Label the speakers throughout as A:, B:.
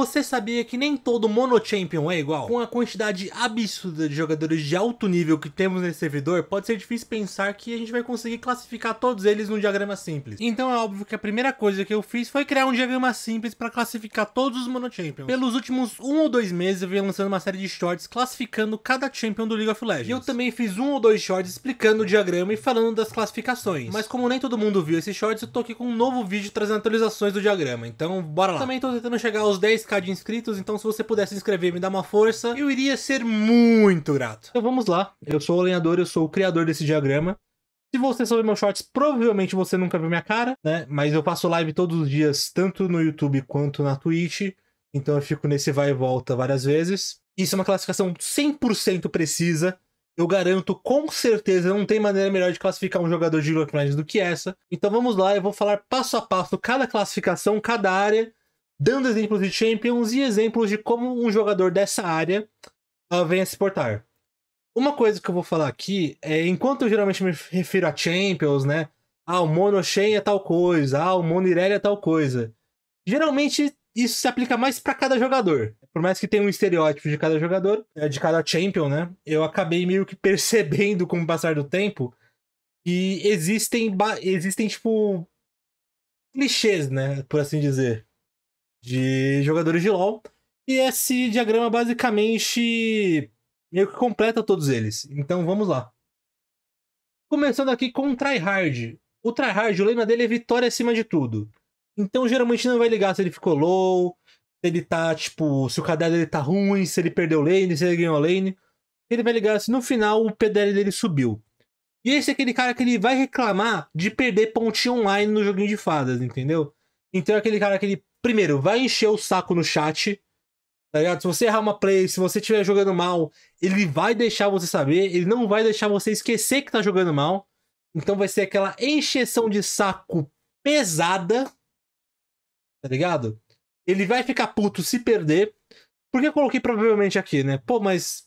A: Você sabia que nem todo Mono Champion é igual? Com a quantidade absurda de jogadores de alto nível que temos nesse servidor, pode ser difícil pensar que a gente vai conseguir classificar todos eles num diagrama simples. Então é óbvio que a primeira coisa que eu fiz foi criar um diagrama simples para classificar todos os Mono Champions. Pelos últimos um ou dois meses eu venho lançando uma série de shorts classificando cada Champion do League of Legends. E eu também fiz um ou dois shorts explicando o diagrama e falando das classificações. Mas como nem todo mundo viu esses shorts, eu tô aqui com um novo vídeo trazendo atualizações do diagrama, então bora lá. Também tô tentando chegar aos 10 2k de inscritos, então se você pudesse se inscrever e me dar uma força, eu iria ser muito grato. Então vamos lá, eu sou o lenhador, eu sou o criador desse diagrama. Se você souber meus shorts, provavelmente você nunca viu minha cara, né? Mas eu faço live todos os dias, tanto no YouTube quanto na Twitch. Então eu fico nesse vai e volta várias vezes. Isso é uma classificação 100% precisa. Eu garanto com certeza, não tem maneira melhor de classificar um jogador de League of Legends do que essa. Então vamos lá, eu vou falar passo a passo cada classificação, cada área dando exemplos de Champions e exemplos de como um jogador dessa área uh, vem a se portar. Uma coisa que eu vou falar aqui é, enquanto eu geralmente me refiro a Champions, né? Ah, o Mono Shen é tal coisa, ah, o Mono Irelia é tal coisa. Geralmente isso se aplica mais para cada jogador. Por mais que tenha um estereótipo de cada jogador, é, de cada champion, né? Eu acabei meio que percebendo com o passar do tempo que existem, existem tipo clichês, né, por assim dizer de jogadores de LoL. E esse diagrama basicamente meio que completa todos eles. Então vamos lá. Começando aqui com o tryhard. O tryhard, o lema dele é vitória acima de tudo. Então geralmente não vai ligar se ele ficou low, se ele tá, tipo, se o caderno dele tá ruim, se ele perdeu lane, se ele ganhou lane. Ele vai ligar se no final o PDL dele subiu. E esse é aquele cara que ele vai reclamar de perder pontinho online no joguinho de fadas, entendeu? Então é aquele cara que ele Primeiro, vai encher o saco no chat. Tá ligado? Se você errar uma play, se você estiver jogando mal, ele vai deixar você saber, ele não vai deixar você esquecer que tá jogando mal. Então vai ser aquela encheção de saco pesada. Tá ligado? Ele vai ficar puto se perder. Porque eu coloquei provavelmente aqui, né? Pô, mas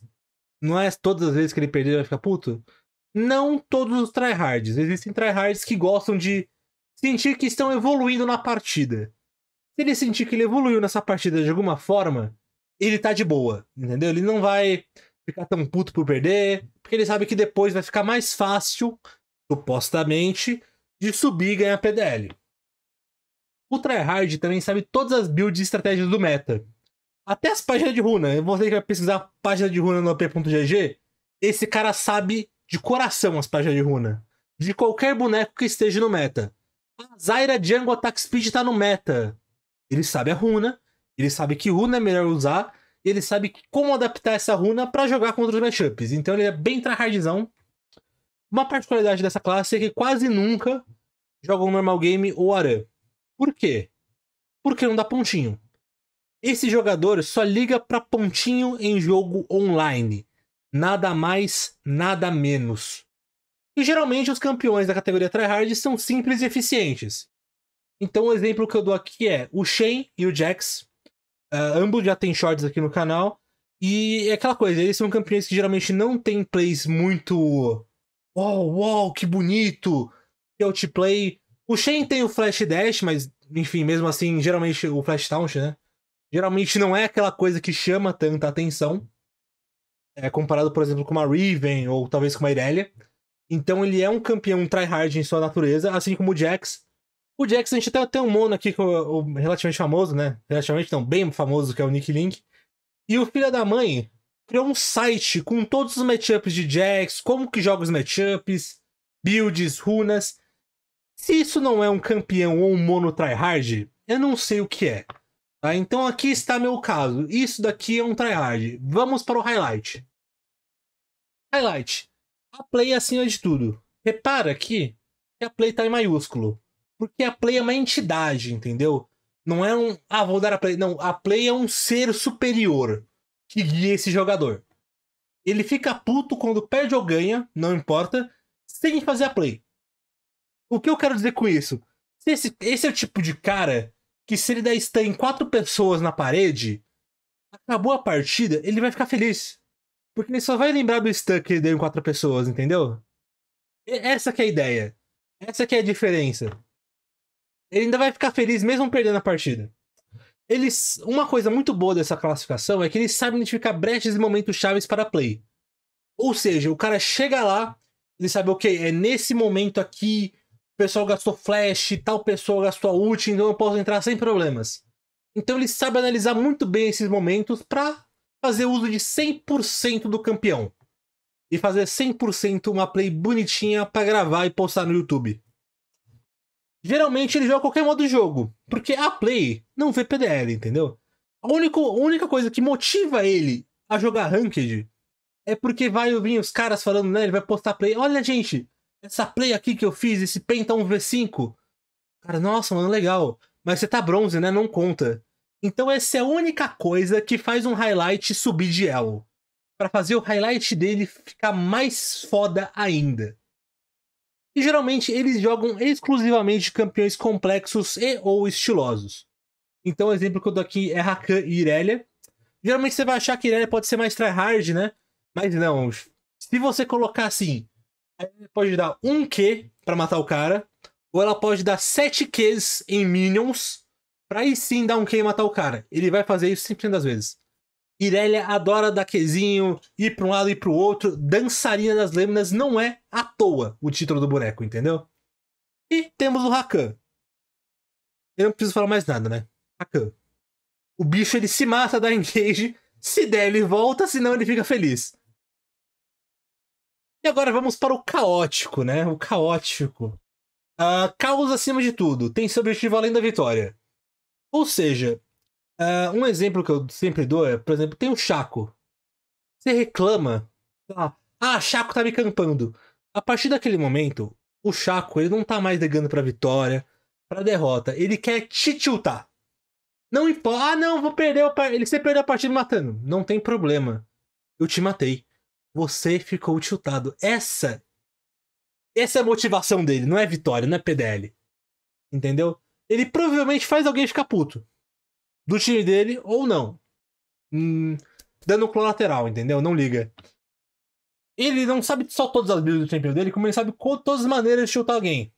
A: não é todas as vezes que ele perder ele vai ficar puto? Não todos os tryhards. Existem tryhards que gostam de sentir que estão evoluindo na partida. Se ele sentir que ele evoluiu nessa partida de alguma forma, ele tá de boa, entendeu? Ele não vai ficar tão puto por perder, porque ele sabe que depois vai ficar mais fácil, supostamente, de subir e ganhar PDL. O tryhard também sabe todas as builds e estratégias do meta. Até as páginas de runa. Você que vai pesquisar a página de runa no ap.gg, esse cara sabe de coração as páginas de runa. De qualquer boneco que esteja no meta. A Zyra Jungle Attack Speed tá no meta. Ele sabe a runa, ele sabe que runa é melhor usar, e ele sabe como adaptar essa runa para jogar contra os matchups. Então ele é bem tryhardzão. Uma particularidade dessa classe é que quase nunca joga um normal game ou aran. Por quê? Porque não dá pontinho. Esse jogador só liga para pontinho em jogo online. Nada mais, nada menos. E geralmente os campeões da categoria tryhard são simples e eficientes. Então, o um exemplo que eu dou aqui é o Shane e o Jax. Uh, ambos já têm shorts aqui no canal. E é aquela coisa, eles são campeões que geralmente não tem plays muito. oh uau, que bonito! Que é outplay. O Shane tem o Flash Dash, mas, enfim, mesmo assim, geralmente o Flash Taunt, né? Geralmente não é aquela coisa que chama tanta atenção. É comparado, por exemplo, com uma Riven ou talvez com uma Irelia. Então ele é um campeão tryhard em sua natureza, assim como o Jax o Jackson, a gente até tem um mono aqui, que é relativamente famoso, né? Relativamente não, bem famoso, que é o Nick Link. E o filho da mãe criou um site com todos os matchups de Jax, como que joga os matchups, builds, runas. Se isso não é um campeão ou um mono tryhard, eu não sei o que é. Tá? Então aqui está meu caso. Isso daqui é um tryhard. Vamos para o highlight. Highlight. A play é acima de tudo. Repara aqui que a play está em maiúsculo. Porque a Play é uma entidade, entendeu? Não é um. Ah, vou dar a Play. Não, a Play é um ser superior que guia esse jogador. Ele fica puto quando perde ou ganha, não importa, sem fazer a Play. O que eu quero dizer com isso? Esse, esse é o tipo de cara que, se ele der stun em quatro pessoas na parede, acabou a partida, ele vai ficar feliz. Porque ele só vai lembrar do stun que ele deu em quatro pessoas, entendeu? Essa é a ideia. Essa é a diferença. Ele ainda vai ficar feliz mesmo perdendo a partida. Eles, uma coisa muito boa dessa classificação é que eles sabem identificar brechas e momentos chaves para play. Ou seja, o cara chega lá, ele sabe, ok, é nesse momento aqui, o pessoal gastou flash, tal pessoa gastou a ult, então eu posso entrar sem problemas. Então ele sabe analisar muito bem esses momentos para fazer uso de 100% do campeão. E fazer 100% uma play bonitinha para gravar e postar no YouTube geralmente ele joga qualquer modo de jogo, porque a Play não vê PDL, entendeu? A única, a única coisa que motiva ele a jogar Ranked é porque vai vir os caras falando, né? Ele vai postar play. Olha, gente, essa play aqui que eu fiz, esse Penta 1v5. Cara, nossa, mano, legal. Mas você tá bronze, né? Não conta. Então essa é a única coisa que faz um highlight subir de elo. para fazer o highlight dele ficar mais foda ainda e geralmente eles jogam exclusivamente campeões complexos e ou estilosos. Então o exemplo que eu dou aqui é Rakan e Irelia. Geralmente você vai achar que Irelia pode ser mais tryhard, né? Mas não. Se você colocar assim, ela pode dar um Q para matar o cara, ou ela pode dar 7 Qs em minions, pra aí sim dar um Q e matar o cara. Ele vai fazer isso 100% das vezes. Irelia adora dar quezinho, ir pra um lado e pro outro. Dançarina das Lâminas não é à toa o título do boneco, entendeu? E temos o Rakan. Eu não preciso falar mais nada, né? Rakan. O bicho ele se mata da engage. Se der, ele volta, senão ele fica feliz. E agora vamos para o caótico, né? O caótico. Uh, caos acima de tudo. Tem seu objetivo além da vitória. Ou seja, Uh, um exemplo que eu sempre dou é, por exemplo, tem o Chaco. Você reclama, ah, Chaco tá me campando. A partir daquele momento, o Chaco ele não tá mais negando pra vitória, pra derrota. Ele quer te tiltar. Não importa. Ah, não, vou perder. O par... Ele você perdeu a partida matando. Não tem problema. Eu te matei. Você ficou tiltado. Essa. Essa é a motivação dele. Não é vitória, não é PDL. Entendeu? Ele provavelmente faz alguém ficar puto do time dele ou não. Hum, dando colateral, entendeu? Não liga. Ele não sabe só todas as builds do champion dele, como ele sabe todas as maneiras de chutar alguém.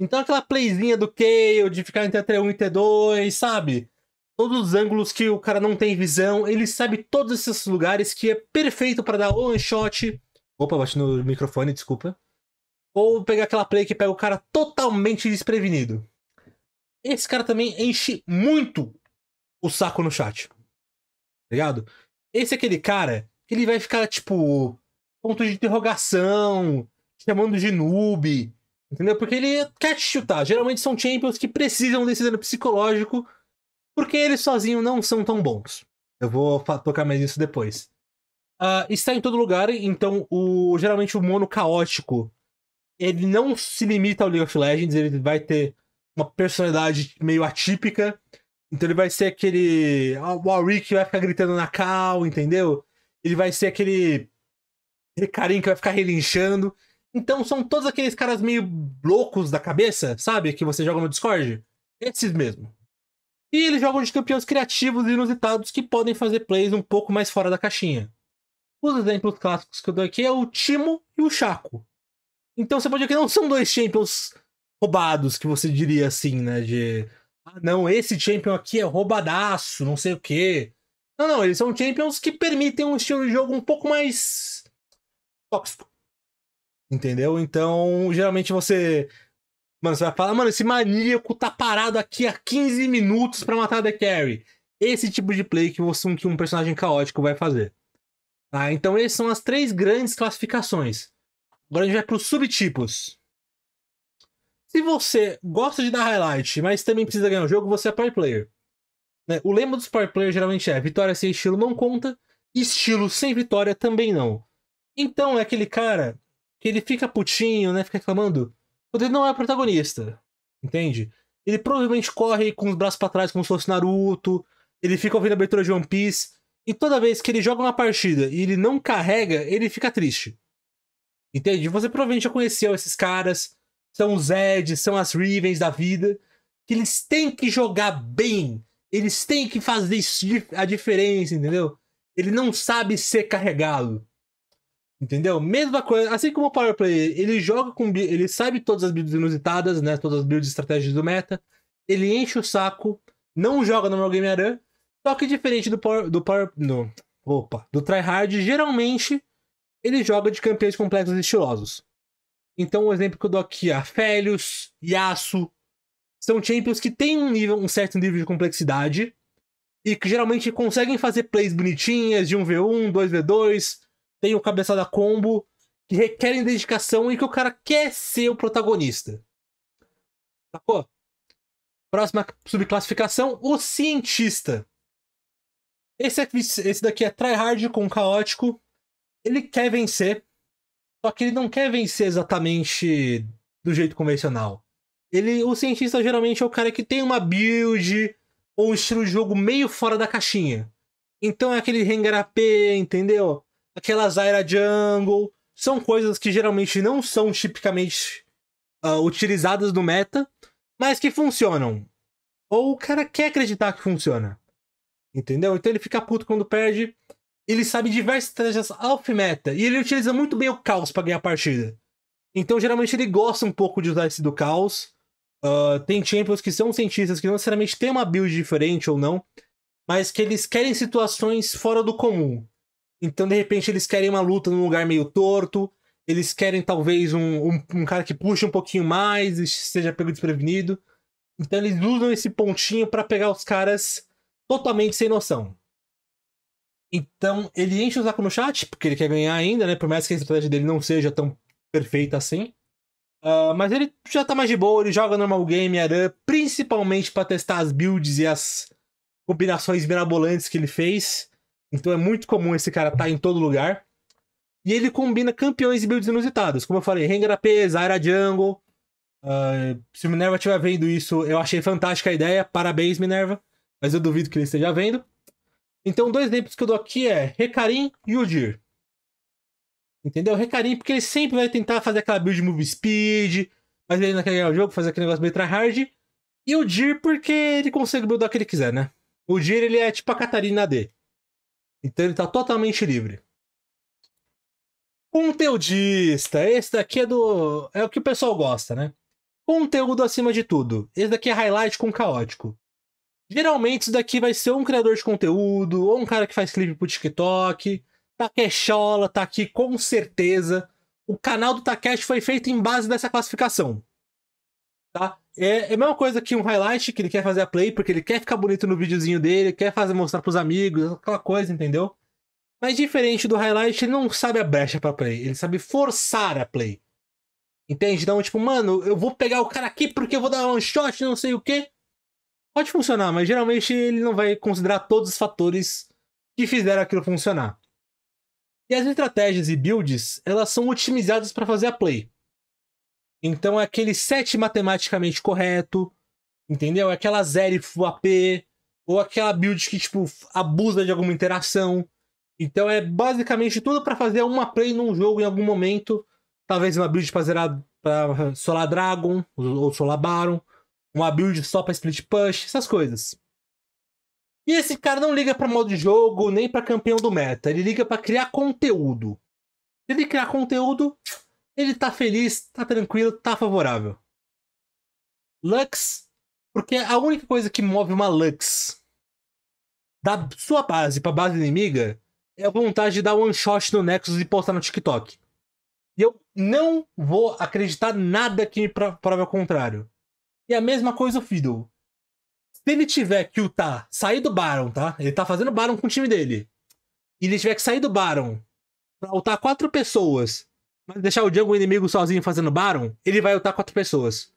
A: Então aquela playzinha do Kale, de ficar entre a T1 e T2, sabe? Todos os ângulos que o cara não tem visão, ele sabe todos esses lugares que é perfeito para dar one shot. Opa, bati no microfone, desculpa. Ou pegar aquela play que pega o cara totalmente desprevenido. Esse cara também enche muito o saco no chat. Tá ligado? Esse é aquele cara que ele vai ficar, tipo, ponto de interrogação, chamando de noob, entendeu? Porque ele quer te chutar. Geralmente são champions que precisam desse dano psicológico, porque eles sozinhos não são tão bons. Eu vou tocar mais nisso depois. Uh, está em todo lugar, então o geralmente o mono caótico ele não se limita ao League of Legends, ele vai ter uma personalidade meio atípica. Então ele vai ser aquele. Ah, o Alric vai ficar gritando na cal, entendeu? Ele vai ser aquele. Aquele carinha que vai ficar relinchando. Então são todos aqueles caras meio loucos da cabeça, sabe? Que você joga no Discord. Esses mesmo. E eles jogam de campeões criativos e inusitados que podem fazer plays um pouco mais fora da caixinha. Os exemplos clássicos que eu dou aqui é o Timo e o Chaco. Então você pode ver que não são dois champions roubados, que você diria assim, né? De. Ah, não, esse champion aqui é roubadaço, não sei o quê. Não, não, eles são champions que permitem um estilo de jogo um pouco mais. tóxico. Entendeu? Então, geralmente você. Mano, você vai falar, mano, esse maníaco tá parado aqui há 15 minutos para matar a The Carry. Esse tipo de play que, você, que um personagem caótico vai fazer. Tá? Então, essas são as três grandes classificações. Agora a gente vai pros subtipos. Se você gosta de dar highlight, mas também precisa ganhar o jogo, você é power player. Né? O lema dos power players geralmente é vitória sem estilo não conta, estilo sem vitória também não. Então é aquele cara que ele fica putinho, né? Fica reclamando. Ele não é o protagonista, entende? Ele provavelmente corre com os braços para trás como se fosse Naruto. Ele fica ouvindo a abertura de One Piece. E toda vez que ele joga uma partida e ele não carrega, ele fica triste. Entende? Você provavelmente já conheceu esses caras são os Eds, são as Rivens da vida, que eles têm que jogar bem, eles têm que fazer a diferença, entendeu? Ele não sabe ser carregado. Entendeu? Mesma coisa, assim como o Power Play, ele joga com ele sabe todas as builds inusitadas, né, todas as builds estratégias do meta, ele enche o saco, não joga no Game Aran, só que diferente do Power, do Power, no, opa, do Tryhard, geralmente ele joga de campeões complexos e estilosos. Então, o exemplo que eu dou aqui, a Felios, Yasuo, são champions que têm um nível, um certo nível de complexidade e que geralmente conseguem fazer plays bonitinhas de 1v1, 2v2, tem o cabeçada combo, que requerem dedicação e que o cara quer ser o protagonista. Sacou? Próxima subclassificação, o cientista. Esse, aqui, esse daqui é tryhard com caótico. Ele quer vencer, só que ele não quer vencer exatamente do jeito convencional. Ele, o cientista geralmente é o cara que tem uma build ou um estilo de jogo meio fora da caixinha. Então é aquele AP, entendeu? Aquelas Aira Jungle. São coisas que geralmente não são tipicamente uh, utilizadas no meta, mas que funcionam. Ou o cara quer acreditar que funciona. Entendeu? Então ele fica puto quando perde ele sabe diversas estratégias off-meta e ele utiliza muito bem o caos para ganhar a partida. Então, geralmente, ele gosta um pouco de usar esse do caos. Uh, tem champions que são cientistas que não necessariamente têm uma build diferente ou não, mas que eles querem situações fora do comum. Então, de repente, eles querem uma luta num lugar meio torto, eles querem talvez um, um, um cara que puxe um pouquinho mais e seja pego desprevenido. Então, eles usam esse pontinho para pegar os caras totalmente sem noção. Então, ele enche o saco no chat, porque ele quer ganhar ainda, né? Por mais que a estratégia dele não seja tão perfeita assim. Uh, mas ele já tá mais de boa, ele joga normal game, Aran, principalmente para testar as builds e as combinações mirabolantes que ele fez. Então é muito comum esse cara estar tá em todo lugar. E ele combina campeões e builds inusitados. Como eu falei, Rengar AP, Zyra Jungle. Uh, se o Minerva estiver vendo isso, eu achei fantástica a ideia. Parabéns, Minerva. Mas eu duvido que ele esteja vendo. Então, dois exemplos que eu dou aqui é Recarim e Udir. Entendeu? Recarim, porque ele sempre vai tentar fazer aquela build move speed, mas ele não quer ganhar o jogo, fazer aquele negócio meio tryhard. E o Dir, porque ele consegue buildar o que ele quiser, né? O Dir, ele é tipo a Catarina D. Então ele tá totalmente livre. Conteudista. Esse daqui é do. É o que o pessoal gosta, né? Conteúdo acima de tudo. Esse daqui é highlight com caótico. Geralmente isso daqui vai ser um criador de conteúdo, ou um cara que faz clipe pro TikTok. Takeshola tá aqui com certeza. O canal do Takeshi foi feito em base dessa classificação. Tá? É, é, a mesma coisa que um highlight que ele quer fazer a play, porque ele quer ficar bonito no videozinho dele, quer fazer mostrar pros amigos, aquela coisa, entendeu? Mas diferente do highlight, ele não sabe a brecha pra play, ele sabe forçar a play. Entende? Então, tipo, mano, eu vou pegar o cara aqui porque eu vou dar um shot, não sei o quê pode funcionar, mas geralmente ele não vai considerar todos os fatores que fizeram aquilo funcionar. E as estratégias e builds, elas são otimizadas para fazer a play. Então é aquele set matematicamente correto, entendeu? É aquela zero full AP, ou aquela build que tipo abusa de alguma interação. Então é basicamente tudo para fazer uma play num jogo em algum momento, talvez uma build para zerar para Solar Dragon ou Solar Baron, uma build só pra split push, essas coisas. E esse cara não liga para modo de jogo, nem para campeão do meta, ele liga para criar conteúdo. Se ele criar conteúdo, ele tá feliz, tá tranquilo, tá favorável. Lux, porque a única coisa que move uma Lux da sua base pra base inimiga é a vontade de dar one shot no Nexus e postar no TikTok. E eu não vou acreditar nada que me prove ao contrário. E a mesma coisa o Fiddle. Se ele tiver que ultar, sair do Baron, tá? Ele tá fazendo Baron com o time dele. E ele tiver que sair do Baron pra ultar quatro pessoas, mas deixar o Django inimigo sozinho fazendo Baron, ele vai ultar quatro pessoas.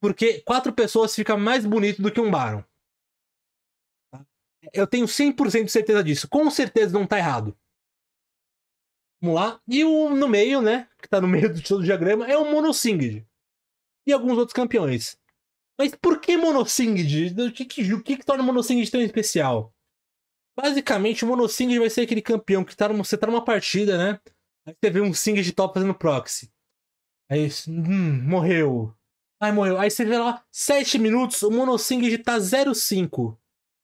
A: Porque quatro pessoas fica mais bonito do que um Baron. Tá? Eu tenho 100% de certeza disso. Com certeza não tá errado. Vamos lá. E o no meio, né? Que tá no meio do diagrama, é o Monosinged. E alguns outros campeões. Mas por que Monosinged? O que, que, o que, que torna o Monosinged tão especial? Basicamente, o Monosinged vai ser aquele campeão que tá numa, você tá numa partida, né? Aí você vê um Singed top fazendo proxy. Aí, hum, morreu. Aí morreu. Aí você vê lá, 7 minutos, o Monosinged tá 0,5.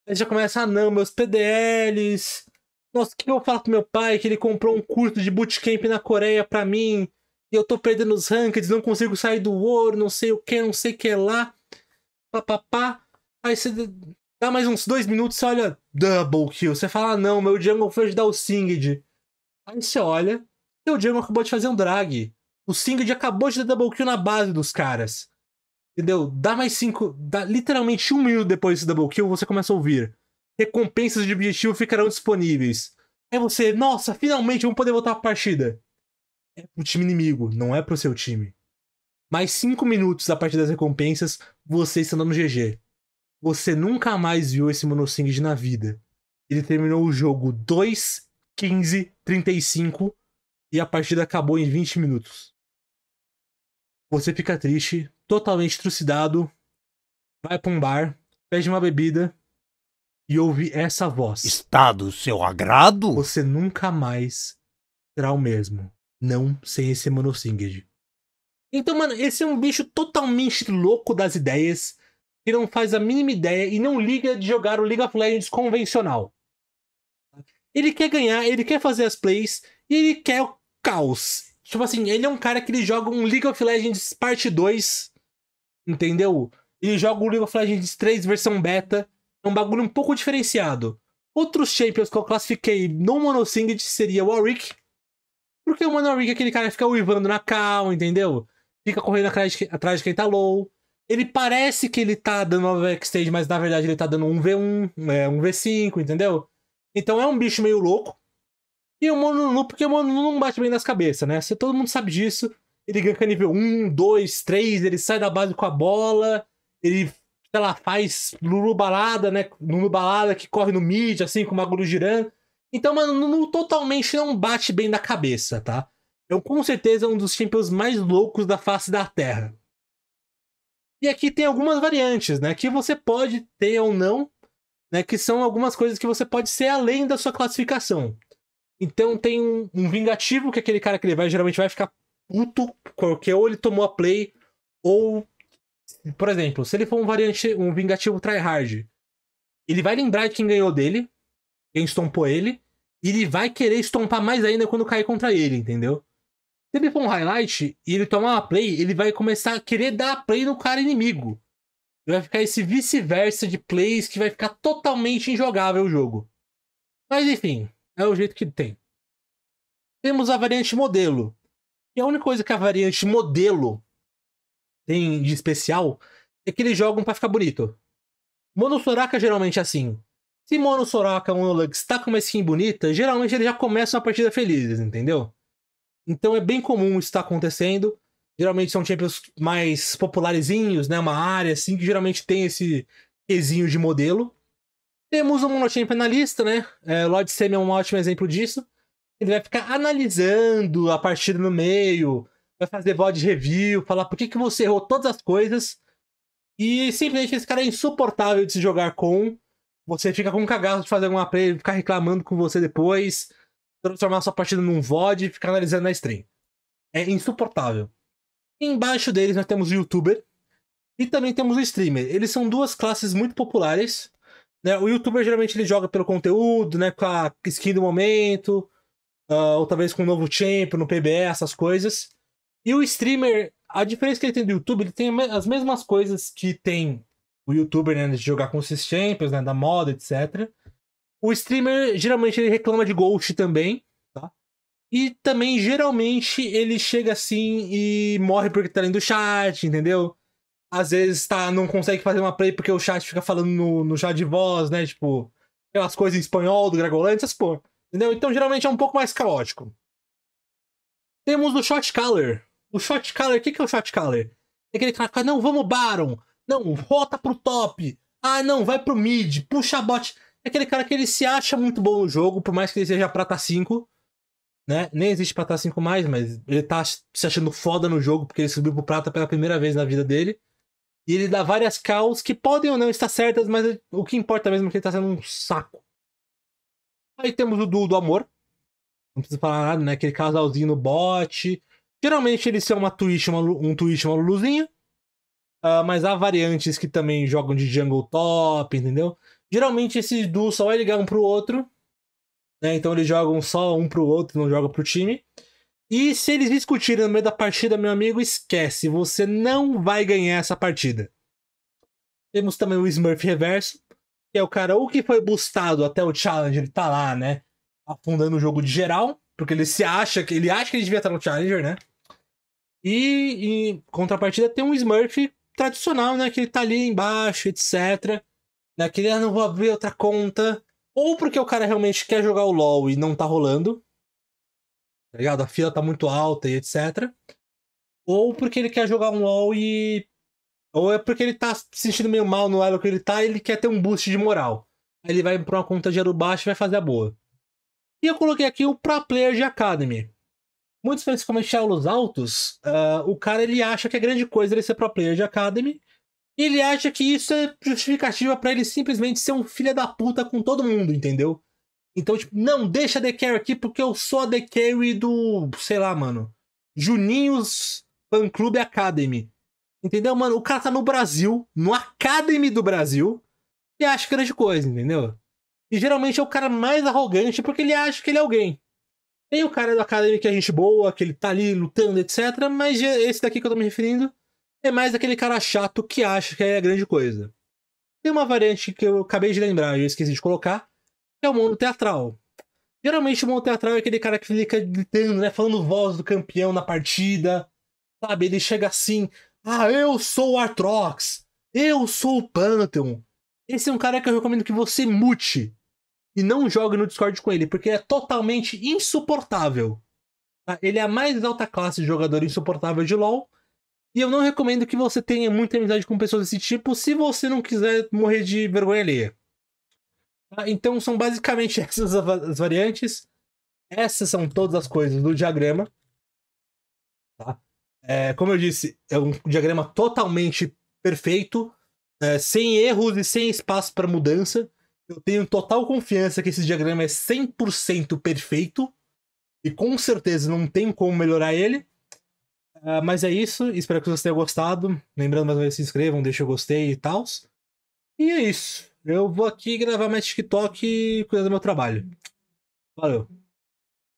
A: Aí já começa, ah não, meus PDLs. Nossa, o que eu vou falar pro meu pai que ele comprou um curso de bootcamp na Coreia pra mim? E eu tô perdendo os rankings, não consigo sair do ouro, não sei o que, não sei o que lá papapá. Aí você dá mais uns dois minutos, você olha, double kill. Você fala, ah, não, meu jungle foi ajudar o Singed. Aí você olha, seu jungle acabou de fazer um drag. O Singed acabou de dar double kill na base dos caras. Entendeu? Dá mais cinco. Dá literalmente um minuto depois desse double kill, você começa a ouvir. Recompensas de objetivo ficarão disponíveis. Aí você, nossa, finalmente vamos poder voltar a partida. É pro time inimigo, não é pro seu time mais 5 minutos a partir das recompensas, você está no GG. Você nunca mais viu esse Monosinged na vida. Ele terminou o jogo 2, 15, 35 e a partida acabou em 20 minutos. Você fica triste, totalmente trucidado, vai para um bar, pede uma bebida e ouve essa voz. Está do seu agrado? Você nunca mais será o mesmo. Não sem esse Monosinged. Então, mano, esse é um bicho totalmente louco das ideias, que não faz a mínima ideia e não liga de jogar o League of Legends convencional. Ele quer ganhar, ele quer fazer as plays e ele quer o caos. Tipo assim, ele é um cara que ele joga um League of Legends parte 2, entendeu? Ele joga o League of Legends 3 versão beta, é um bagulho um pouco diferenciado. Outros champions que eu classifiquei no monossinged seria o Warwick, porque o Manoric é aquele cara que fica uivando na cal, entendeu? fica correndo atrás de, atrás de quem tá low. Ele parece que ele tá dando uma backstage, mas na verdade ele tá dando um V1, é, um V5, entendeu? Então é um bicho meio louco. E o Mononu, porque o Mononu não bate bem nas cabeças, né? todo mundo sabe disso, ele ganha nível 1, 2, 3, ele sai da base com a bola, ele, sei lá, faz Lulu balada, né? Lulu balada que corre no mid, assim, com o bagulho girando. Então, mano, totalmente não bate bem na cabeça, tá? é com certeza é um dos champions mais loucos da face da Terra. E aqui tem algumas variantes, né? Que você pode ter ou não, né? Que são algumas coisas que você pode ser além da sua classificação. Então tem um, um vingativo, que é aquele cara que ele vai, geralmente vai ficar puto, porque ou ele tomou a play, ou. Por exemplo, se ele for um variante, um vingativo tryhard, ele vai lembrar de quem ganhou dele, quem estompou ele, e ele vai querer estompar mais ainda quando cair contra ele, entendeu? Se ele for um highlight e ele tomar uma play, ele vai começar a querer dar a play no cara inimigo. vai ficar esse vice-versa de plays que vai ficar totalmente injogável o jogo. Mas enfim, é o jeito que tem. Temos a variante modelo. E a única coisa que a variante modelo tem de especial é que eles jogam para ficar bonito. Mono Soraka é geralmente é assim. Se Mono Soraka ou é Monolux tá com uma skin bonita, geralmente eles já começam a partida felizes, entendeu? Então é bem comum isso estar tá acontecendo. Geralmente são champions mais popularizinhos, né? Uma área assim que geralmente tem esse quesinho de modelo. Temos um monochampion na lista, né? É, Lord Semi é um ótimo exemplo disso. Ele vai ficar analisando a partida no meio, vai fazer VOD review, falar por que, que você errou todas as coisas. E simplesmente esse cara é insuportável de se jogar com. Você fica com um cagaço de fazer alguma play, ficar reclamando com você depois transformar sua partida num VOD e ficar analisando na stream. É insuportável. embaixo deles nós temos o youtuber e também temos o streamer. Eles são duas classes muito populares. Né? O youtuber geralmente ele joga pelo conteúdo, né? Com a skin do momento, uh, ou talvez com um novo champion no PBE, essas coisas. E o streamer, a diferença que ele tem do YouTube, ele tem as mesmas coisas que tem o youtuber, né? De jogar com esses champions, né? Da moda, etc. O streamer geralmente ele reclama de ghost também, tá? E também geralmente ele chega assim e morre porque tá lendo o chat, entendeu? Às vezes tá, não consegue fazer uma play porque o chat fica falando no, no chat de voz, né? Tipo, aquelas coisas em espanhol do Gregolante, essas porra. Entendeu? Então geralmente é um pouco mais caótico. Temos o Shot Caller. O Shot Caller, o que, que é o Shot Caller? É aquele cara que fala, não, vamos Baron. Não, rota pro top. Ah, não, vai pro mid. Puxa a bot. É aquele cara que ele se acha muito bom no jogo, por mais que ele seja prata 5, né? Nem existe prata 5 mais, mas ele tá se achando foda no jogo porque ele subiu pro prata pela primeira vez na vida dele. E ele dá várias calls que podem ou não estar certas, mas o que importa mesmo é que ele tá sendo um saco. Aí temos o duo do amor. Não precisa falar nada, né? Aquele casalzinho no bot. Geralmente eles são uma Twitch, uma, um Twitch, uma Luluzinha. Uh, mas há variantes que também jogam de jungle top, entendeu? Geralmente esses duos só vai ligar um pro outro, né? Então eles jogam só um pro outro, não jogam pro time. E se eles discutirem no meio da partida, meu amigo, esquece, você não vai ganhar essa partida. Temos também o Smurf Reverso, que é o cara o que foi boostado até o Challenger, ele tá lá, né? Afundando o jogo de geral, porque ele se acha que ele acha que ele devia estar no Challenger, né? E em contrapartida tem um Smurf tradicional, né? Que ele tá ali embaixo, etc naquele, ah, não vou abrir outra conta. Ou porque o cara realmente quer jogar o LoL e não tá rolando. Tá ligado? A fila tá muito alta e etc. Ou porque ele quer jogar um LoL e. Ou é porque ele tá se sentindo meio mal no elo que ele tá e ele quer ter um boost de moral. Aí ele vai pra uma conta de elo baixo e vai fazer a boa. E eu coloquei aqui o Pro Player de Academy. Muitos, principalmente elos altos, uh, o cara ele acha que é grande coisa ele ser Pro Player de Academy ele acha que isso é justificativa para ele simplesmente ser um filho da puta com todo mundo, entendeu? Então, tipo, não deixa a The Carry aqui porque eu sou a The Carry do, sei lá, mano, Juninhos Fan Club Academy. Entendeu, mano? O cara tá no Brasil, no Academy do Brasil, e acha grande coisa, entendeu? E geralmente é o cara mais arrogante porque ele acha que ele é alguém. Tem o cara do Academy que é gente boa, que ele tá ali lutando, etc. Mas é esse daqui que eu tô me referindo é mais aquele cara chato que acha que é a grande coisa. Tem uma variante que eu acabei de lembrar, eu esqueci de colocar, que é o mundo teatral. Geralmente o mundo teatral é aquele cara que fica gritando, né, falando voz do campeão na partida, sabe? Ele chega assim, ah, eu sou o Artrox, eu sou o Pantheon. Esse é um cara que eu recomendo que você mute e não jogue no Discord com ele, porque é totalmente insuportável. Tá? Ele é a mais alta classe de jogador insuportável de LoL, e eu não recomendo que você tenha muita amizade com pessoas desse tipo se você não quiser morrer de vergonha ali. Tá? Então são basicamente essas as variantes. Essas são todas as coisas do diagrama. Tá? É, como eu disse, é um diagrama totalmente perfeito, é, sem erros e sem espaço para mudança. Eu tenho total confiança que esse diagrama é 100% perfeito e com certeza não tem como melhorar ele. Ah, mas é isso, espero que vocês tenham gostado. Lembrando mais uma vez, se inscrevam, deixem o gostei e tal. E é isso. Eu vou aqui gravar mais TikTok e cuidar do meu trabalho. Valeu.